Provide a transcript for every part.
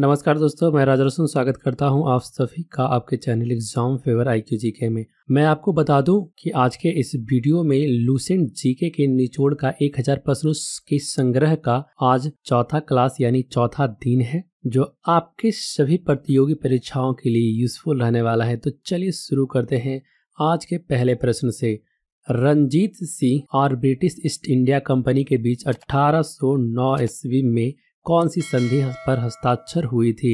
नमस्कार दोस्तों मैं राजा रसून स्वागत करता हूं आप सभी का आपके channel exam favour I Q GK में मैं आपको बता दूं कि आज के इस वीडियो में लूसेंट जीके के निचोड़ का 1000 प्रश्नों के संग्रह का आज चौथा क्लास यानी चौथा दिन है जो आपके सभी प्रतियोगी परीक्षाओं के लिए यूजफुल रहने वाला है तो चलिए शुरू करते हैं आज के पहले प्रश्न से रंजीत सिंह और ब्रिटिश ईस्ट इंडिया कंपनी के बीच 1809 ईस्वी में कौन सी संधि पर हस्ताक्षर हुई थी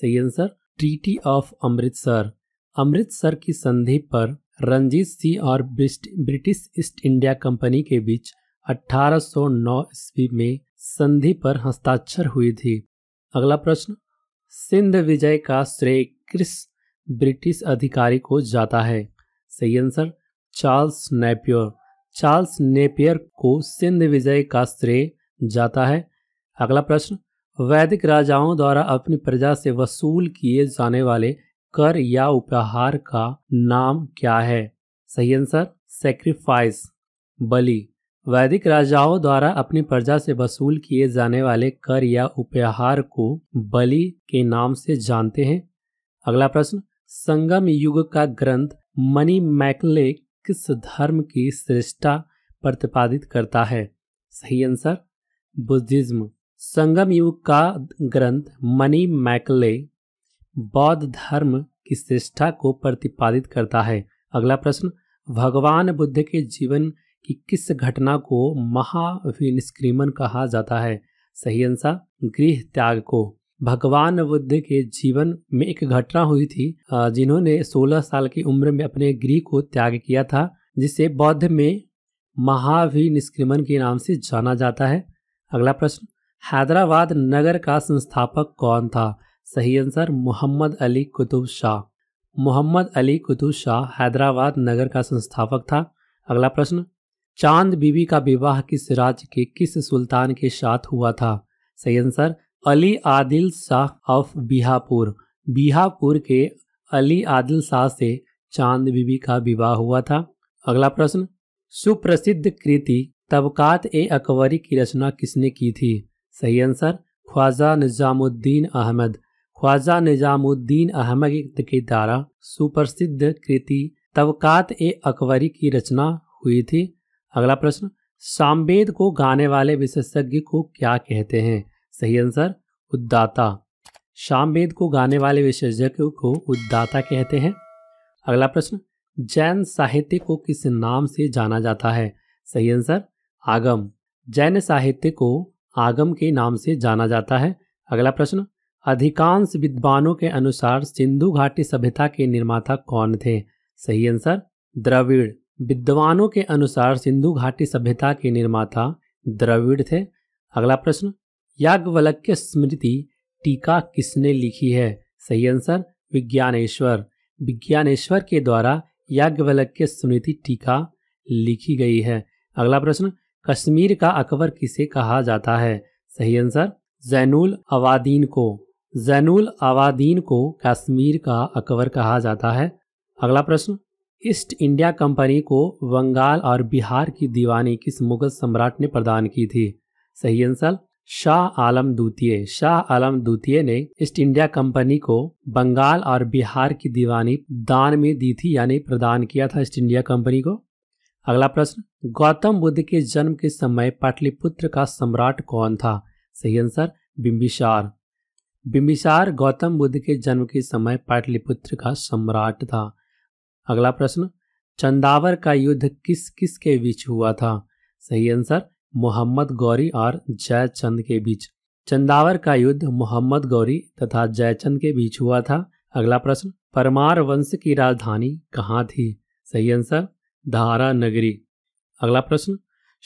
सही answer treaty of Amritsar Amritsar की संधि पर रंजीत सिंह और ब्रिटिश ईस्ट इंडिया कंपनी के बीच 1809 ईस्वी में संधि पर हस्ताक्षर हुई थी अगला प्रश्न सिंध विजय का श्रेय किस ब्रिटिश अधिकारी को जाता है सही answer Charles Napier Charles Napier को सिंध विजय का श्रेय जाता है अगला प्रश्न वैदिक राजाओं द्वारा अपनी प्रजा से वसूल किए जाने वाले कर या उपहार का नाम क्या है सही आंसर सेक्रीफाइस बलि वैदिक राजाओं द्वारा अपनी प्रजा से वसूल किए जाने वाले कर या उपहार को बलि के नाम से जानते हैं अगला प्रश्न संगम युग का ग्रंथ मनी मैकले किस धर्म की श्रेष्ठा प्रतिपादित करता है सही आंसर बुद्धिज्म संगम युग का ग्रंथ मनी मैकले बौद्ध धर्म की श्रेष्ठा को प्रतिपादित करता है अगला प्रश्न भगवान बुद्ध के जीवन की किस घटना को महाविनिष्क्रमण कहा जाता है सही आंसर गृह त्याग को भगवान बुद्ध के जीवन में एक घटना हुई थी जिन्होंने 16 साल की उम्र में अपने गृह को त्याग किया था जिसे बौद्ध में महाविनिष्क्रमण के नाम से जाना जाता है अगला प्रश्न हैदराबाद नगर का संस्थापक कौन था सही आंसर मोहम्मद अली कुतुब शाह मोहम्मद अली कुतुब शाह हैदराबाद नगर का संस्थापक था अगला प्रश्न चांद बीबी का विवाह किस राज्य के किस सुल्तान के साथ हुआ था सही आंसर अली आदिल शाह ऑफ बिहापुर बिहापुर के अली आदिल शाह से चांद बीबी का विवाह हुआ था अगला प्रश्न सुप्रसिद्ध कृति तबकात ए अकबरी की रचना किसने की थी सही आंसर ख्वाजा निज़ामुद्दीन अहमद ख्वाजा निज़ामुद्दीन अहमद के द्वारा सुप्रसिद्ध कृति तबकात ए अकबरी की रचना हुई थी अगला प्रश्न सामवेद को गाने वाले विशेषज्ञ को क्या कहते हैं सही आंसर उद्दाता सामवेद को गाने वाले विशेषज्ञ को उद्दाता कहते हैं अगला प्रश्न जैन साहित्य को किस नाम से जाना जाता है सही आंसर आगम जैन साहित्य को आगम के नाम से जाना जाता है अगला प्रश्न अधिकांश विद्वानों के अनुसार सिंधु घाटी सभ्यता के निर्माता कौन थे सही आंसर द्रविड़ विद्वानों के अनुसार सिंधु घाटी सभ्यता के निर्माता द्रविड़ थे अगला प्रश्न याज्ञवल्क्य स्मृति टीका किसने लिखी है सही आंसर विज्ञानेश्वर विज्ञानेश्वर के द्वारा याज्ञवल्क्य स्मृति टीका लिखी गई है अगला प्रश्न कश्मीर का अकबर किसे कहा जाता है सही आंसर जैनुल अवादीन को जैनुल अवादीन को कश्मीर का अकबर कहा जाता है अगला प्रश्न ईस्ट इंडिया कंपनी को बंगाल और बिहार की दीवानी किस मुगल सम्राट ने प्रदान की थी सही आंसर शाह आलम द्वितीय शाह आलम द्वितीय ने ईस्ट इंडिया कंपनी को बंगाल और बिहार की दीवानी दान में दी थी यानी प्रदान किया था ईस्ट इंडिया कंपनी को अगला प्रश्न गौतम बुद्ध के जन्म के समय पाटलिपुत्र का सम्राट कौन था सही आंसर बिम्बिसार बिम्बिसार गौतम बुद्ध के जन्म के समय पाटलिपुत्र का सम्राट था अगला प्रश्न चंदावर का युद्ध किस किस के बीच हुआ था सही आंसर मोहम्मद गौरी और जयचंद के बीच चंदावर का युद्ध मोहम्मद गौरी तथा जयचंद के बीच हुआ था अगला प्रश्न परमार वंश की राजधानी कहाँ थी सही आंसर धारा नगरी अगला प्रश्न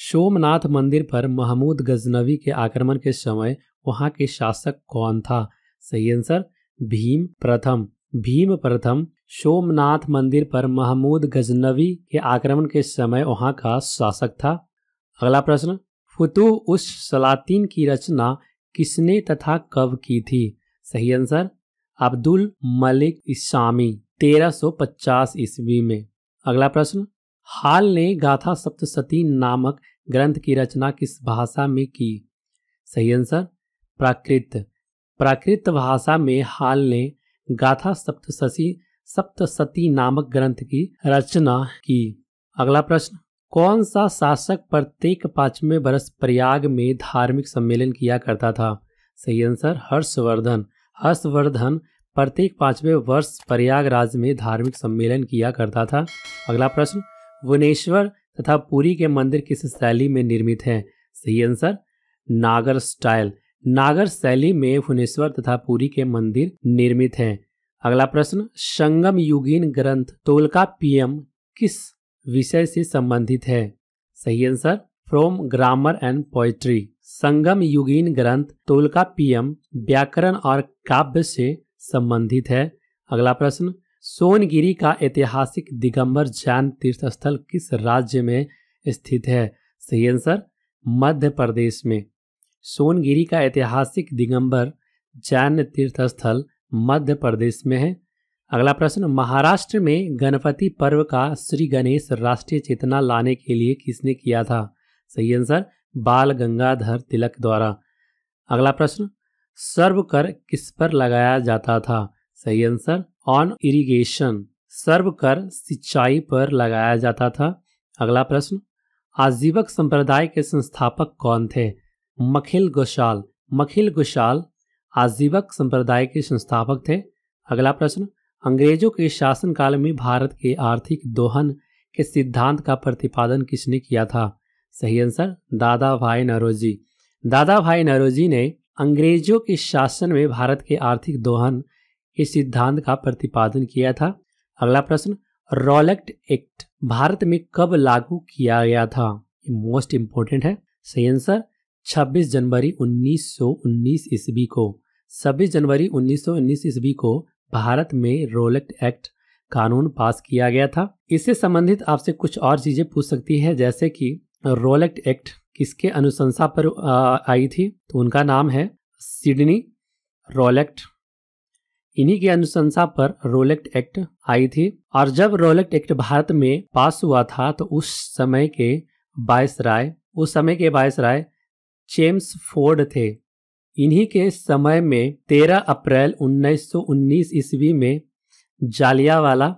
सोमनाथ मंदिर पर महमूद गजनवी के आक्रमण के समय वहाँ के शासक कौन था सही आंसर भीम प्रथम भीम प्रथम सोमनाथ मंदिर पर महमूद गजनवी के आक्रमण के समय वहाँ का शासक था अगला प्रश्न फुतुह उस सलातीन की रचना किसने तथा कब की थी सही आंसर अब्दुल मलिक तेरह सौ पचास ईस्वी में अगला प्रश्न हाल ने गाथा सप्तशती नामक ग्रंथ की रचना किस भाषा में की सही आंसर प्राकृत प्राकृत भाषा में हाल ने गाथा सप्तशती सप्तशती नामक ग्रंथ की रचना की अगला प्रश्न कौन सा शासक प्रत्येक पांचवें वर्ष प्रयाग में धार्मिक सम्मेलन किया करता था सही आंसर हर्षवर्धन हर्षवर्धन प्रत्येक पांचवें वर्ष प्रयागराज में धार्मिक सम्मेलन किया करता था अगला प्रश्न भुवनेश्वर तथा पुरी के मंदिर किस शैली में निर्मित हैं सही आंसर नागर स्टाइल नागर शैली में भुवनेश्वर तथा पुरी के मंदिर निर्मित हैं अगला प्रश्न संगम युगीन ग्रंथ तोलका पीएम किस विषय से संबंधित है सही answer from grammar and poetry Sangam युगीन ग्रंथ तोलका पीएम व्याकरण और काव्य से संबंधित है अगला प्रश्न सोनगिरी का ऐतिहासिक दिगंबर जैन तीर्थ स्थल किस राज्य में स्थित है सही आंसर मध्य प्रदेश में सोनगिरी का ऐतिहासिक दिगंबर जैन तीर्थ स्थल मध्य प्रदेश में है अगला प्रश्न महाराष्ट्र में गणपति पर्व का श्री गणेश राष्ट्रीय चेतना लाने के लिए किसने किया था सही आंसर बाल गंगाधर तिलक द्वारा अगला प्रश्न सर्व कर किस पर लगाया जाता था सही आंसर ऑन इरिगेशन सर्व कर सिंचाई पर लगाया जाता था अगला प्रश्न आजीवक संप्रदाय के संस्थापक कौन थे मखिल गोशाल मखिल गोशाल आजीवक संप्रदाय के संस्थापक थे अगला प्रश्न अंग्रेजों के शासनकाल में भारत के आर्थिक दोहन के सिद्धांत का प्रतिपादन किसने किया था सही आंसर दादा भाई नरोजी दादा भाई नरोजी ने अंग्रेजों के शासन में भारत के आर्थिक दोहन इस सिद्धांत का प्रतिपादन किया था अगला प्रश्न रोलेक्ट एक्ट भारत में कब लागू किया गया था मोस्ट इम्पोर्टेंट है सही आंसर 26 जनवरी 1919 ईस्वी को 26 जनवरी 1919 ईस्वी को भारत में रोलेक्ट एक्ट कानून पास किया गया था इससे संबंधित आपसे कुछ और चीजें पूछ सकती है जैसे कि रोलेक्ट एक्ट किसके अनुशंसा पर आई थी तो उनका नाम है सिडनी रोलेक्ट इन्हीं की अनुशंसा पर रोलेक्ट एक्ट आई थी और जब रोलेक्ट एक्ट भारत में पास हुआ था तो उस समय के राय उस समय के राय चेम्स फोर्ड थे इन्हीं के समय में 13 अप्रैल 1919 ईस्वी में जालियावाला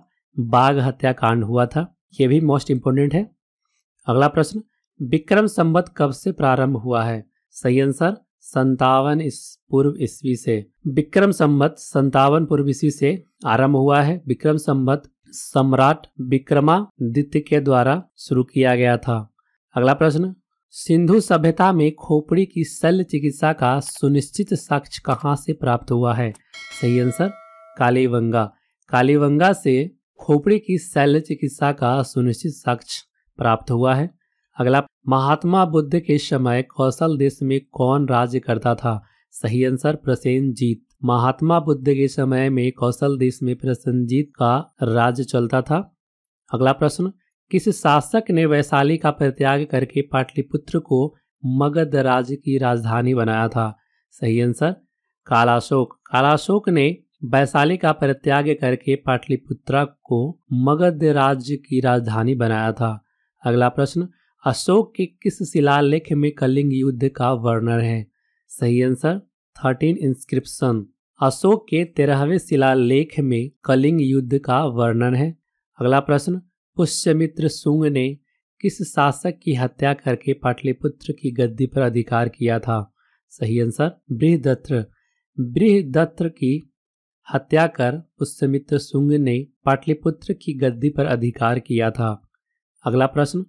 बाघ हत्याकांड हुआ था यह भी मोस्ट इम्पोर्टेंट है अगला प्रश्न विक्रम संबत कब से प्रारंभ हुआ है सही आंसर संतावन इस पूर्व ईस्वी से विक्रम संबत संतावन पूर्व ईस्वी से आरंभ हुआ है विक्रम संबत सम्राट विक्रमादित्य के द्वारा शुरू किया गया था अगला प्रश्न सिंधु सभ्यता में खोपड़ी की शल्य चिकित्सा का सुनिश्चित साक्ष्य कहाँ से प्राप्त हुआ है सही आंसर कालीवंगा कालीवंगा से खोपड़ी की शल्य चिकित्सा का सुनिश्चित साक्ष्य प्राप्त हुआ है अगला महात्मा बुद्ध के समय कौशल देश में कौन राज्य करता था सही आंसर प्रसेनजीत महात्मा बुद्ध के समय में कौशल देश में प्रसन्नजीत का राज्य चलता था अगला प्रश्न किस शासक ने वैशाली का परित्याग करके पाटलिपुत्र को मगध राज्य की राजधानी बनाया था सही आंसर कालाशोक कालाशोक ने वैशाली का परित्याग करके पाटलिपुत्रा को मगध राज्य की राजधानी बनाया था अगला प्रश्न अशोक के किस शिलालेख में कलिंग युद्ध का वर्णन है सही आंसर थर्टीन इंस्क्रिप्शन अशोक के तेरहवें शिलालेख में कलिंग युद्ध का वर्णन है अगला प्रश्न पुष्यमित्र सुंग ने किस शासक की हत्या करके पाटलिपुत्र की गद्दी पर अधिकार किया था सही आंसर बृहदत्र बृहदत्र की हत्या कर पुष्यमित्र सुंग ने पाटलिपुत्र की गद्दी पर अधिकार किया था अगला प्रश्न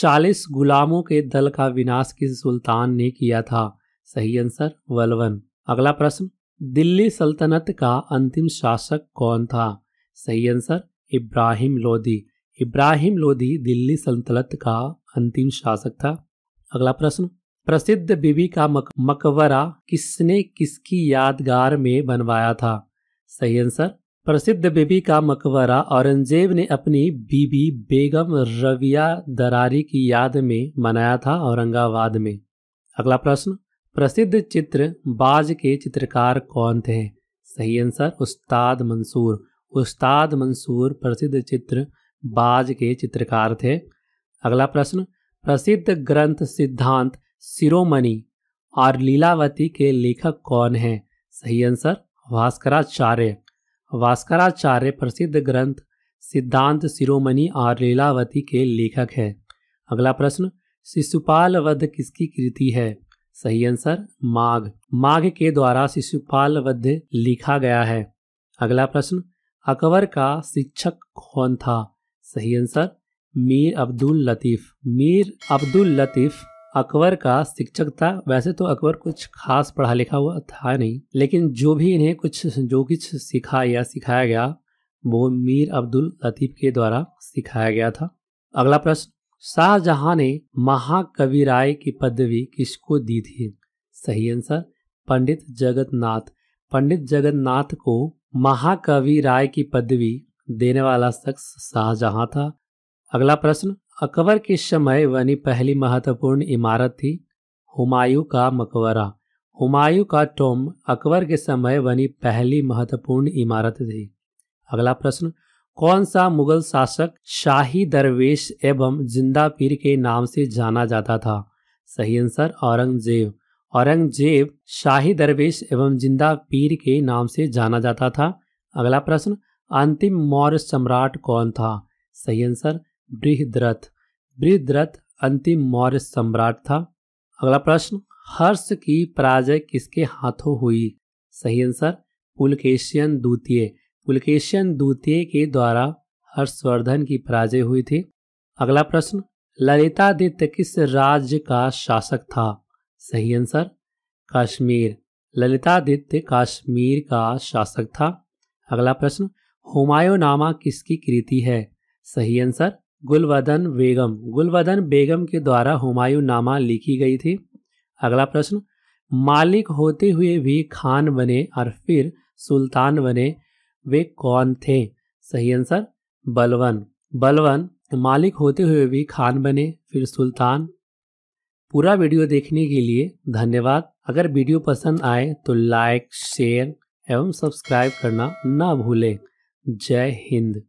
चालीस गुलामों के दल का विनाश किस सुल्तान ने किया था सही आंसर वलवन अगला प्रश्न दिल्ली सल्तनत का अंतिम शासक कौन था सही आंसर इब्राहिम लोधी इब्राहिम लोधी दिल्ली सल्तनत का अंतिम शासक था अगला प्रश्न प्रसिद्ध बीबी का मक, मकबरा किसने किसकी यादगार में बनवाया था सही आंसर प्रसिद्ध बीबी का मकबरा औरंगजेब ने अपनी बीबी बेगम रविया दरारी की याद में मनाया था औरंगाबाद में अगला प्रश्न प्रसिद्ध चित्र बाज के चित्रकार कौन थे सही आंसर उस्ताद मंसूर उस्ताद मंसूर प्रसिद्ध चित्र बाज के चित्रकार थे अगला प्रश्न प्रसिद्ध ग्रंथ सिद्धांत सिरोमणि और लीलावती के लेखक कौन हैं सही आंसर भास्कराचार्य भास्कराचार्य प्रसिद्ध ग्रंथ सिद्धांत शिरोमणि और लीलावती के लेखक हैं अगला प्रश्न शिशुपाल वध किसकी कृति है सही आंसर माघ माघ के द्वारा शिशुपाल वध लिखा गया है अगला प्रश्न अकबर का शिक्षक कौन था सही आंसर मीर अब्दुल लतीफ़ मीर अब्दुल लतीफ़ अकबर का शिक्षक था वैसे तो अकबर कुछ खास पढ़ा लिखा हुआ था नहीं लेकिन जो भी इन्हें कुछ जो कुछ सिखा या सिखाया गया वो मीर अब्दुल लतीफ के द्वारा सिखाया गया था अगला प्रश्न शाहजहां ने महाकवि राय की पदवी किसको दी थी सही आंसर पंडित जगतनाथ पंडित जगतनाथ को महाकवि राय की पदवी देने वाला शख्स शाहजहां था अगला प्रश्न अकबर के समय बनी पहली महत्वपूर्ण इमारत थी हुमायूं का मकबरा हुमायूं का टोम अकबर के समय बनी पहली महत्वपूर्ण इमारत थी अगला प्रश्न कौन सा मुगल शासक शाही दरवेश एवं जिंदा पीर के नाम से जाना जाता था सही आंसर औरंगजेब औरंगजेब शाही दरवेश एवं जिंदा पीर के नाम से जाना जाता था अगला प्रश्न अंतिम मौर्य सम्राट कौन था सही आंसर बृहद्रथ बृहद्रथ अंतिम मौर्य सम्राट था अगला प्रश्न हर्ष की पराजय किसके हाथों हुई सही आंसर पुलकेशियन द्वितीय पुलकेशियन द्वितीय के द्वारा हर्षवर्धन की पराजय हुई थी अगला प्रश्न ललितादित्य किस राज्य का शासक था सही आंसर कश्मीर ललितादित्य कश्मीर का शासक था अगला प्रश्न हुमायूं नामा किसकी कृति है सही आंसर गुलवदन बेगम गुलवदन बेगम के द्वारा हुमायूं नामा लिखी गई थी अगला प्रश्न मालिक होते हुए भी खान बने और फिर सुल्तान बने वे कौन थे सही आंसर बलवन बलवन मालिक होते हुए भी खान बने फिर सुल्तान पूरा वीडियो देखने के लिए धन्यवाद अगर वीडियो पसंद आए तो लाइक शेयर एवं सब्सक्राइब करना ना भूलें जय हिंद